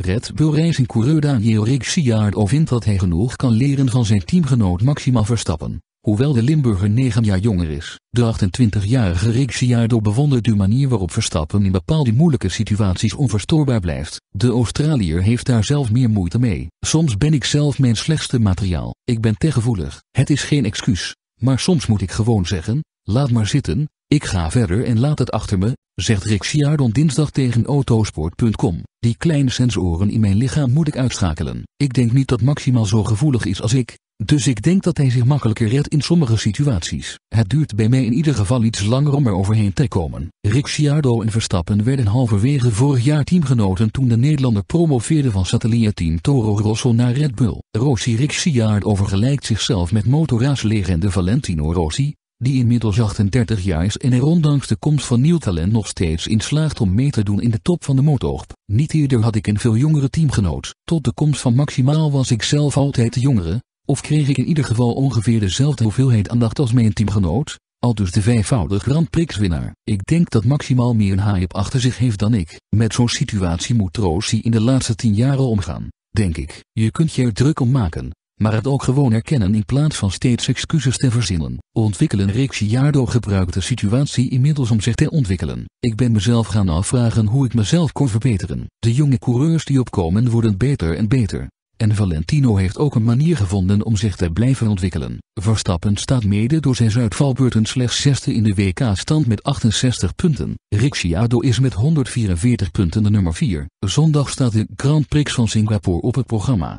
Red Bull Racing coureur Daniel Ricciardo vindt dat hij genoeg kan leren van zijn teamgenoot Maxima Verstappen. Hoewel de Limburger 9 jaar jonger is, de 28-jarige Ricciardo bewondert de manier waarop Verstappen in bepaalde moeilijke situaties onverstoorbaar blijft. De Australiër heeft daar zelf meer moeite mee. Soms ben ik zelf mijn slechtste materiaal. Ik ben te gevoelig. Het is geen excuus. Maar soms moet ik gewoon zeggen, laat maar zitten, ik ga verder en laat het achter me, zegt Rick Ciardon dinsdag tegen autosport.com. Die kleine sensoren in mijn lichaam moet ik uitschakelen. Ik denk niet dat maximaal zo gevoelig is als ik, dus ik denk dat hij zich makkelijker redt in sommige situaties. Het duurt bij mij in ieder geval iets langer om er overheen te komen. Ricciardo en Verstappen werden halverwege vorig jaar teamgenoten toen de Nederlander promoveerde van satellietteam Toro Rosso naar Red Bull. Rossi Ricciardo vergelijkt zichzelf met motorraadslegende Valentino Rossi, die inmiddels 38 jaar is en er ondanks de komst van nieuw talent nog steeds in slaagt om mee te doen in de top van de motorhoop. Niet eerder had ik een veel jongere teamgenoot. Tot de komst van Maximaal was ik zelf altijd de jongere, of kreeg ik in ieder geval ongeveer dezelfde hoeveelheid aandacht als mijn teamgenoot, al dus de vijfvoudig Grand Prix winnaar. Ik denk dat Maximaal meer een hype achter zich heeft dan ik. Met zo'n situatie moet Troosie in de laatste tien jaren omgaan, denk ik. Je kunt je er druk om maken, maar het ook gewoon erkennen in plaats van steeds excuses te verzinnen. Ontwikkelen Ricciardo gebruikt de situatie inmiddels om zich te ontwikkelen. Ik ben mezelf gaan afvragen hoe ik mezelf kon verbeteren. De jonge coureurs die opkomen worden beter en beter. En Valentino heeft ook een manier gevonden om zich te blijven ontwikkelen. Verstappen staat mede door zijn Zuidvalbeurten slechts zesde in de WK-stand met 68 punten. Ricciardo is met 144 punten de nummer 4. Zondag staat de Grand Prix van Singapore op het programma.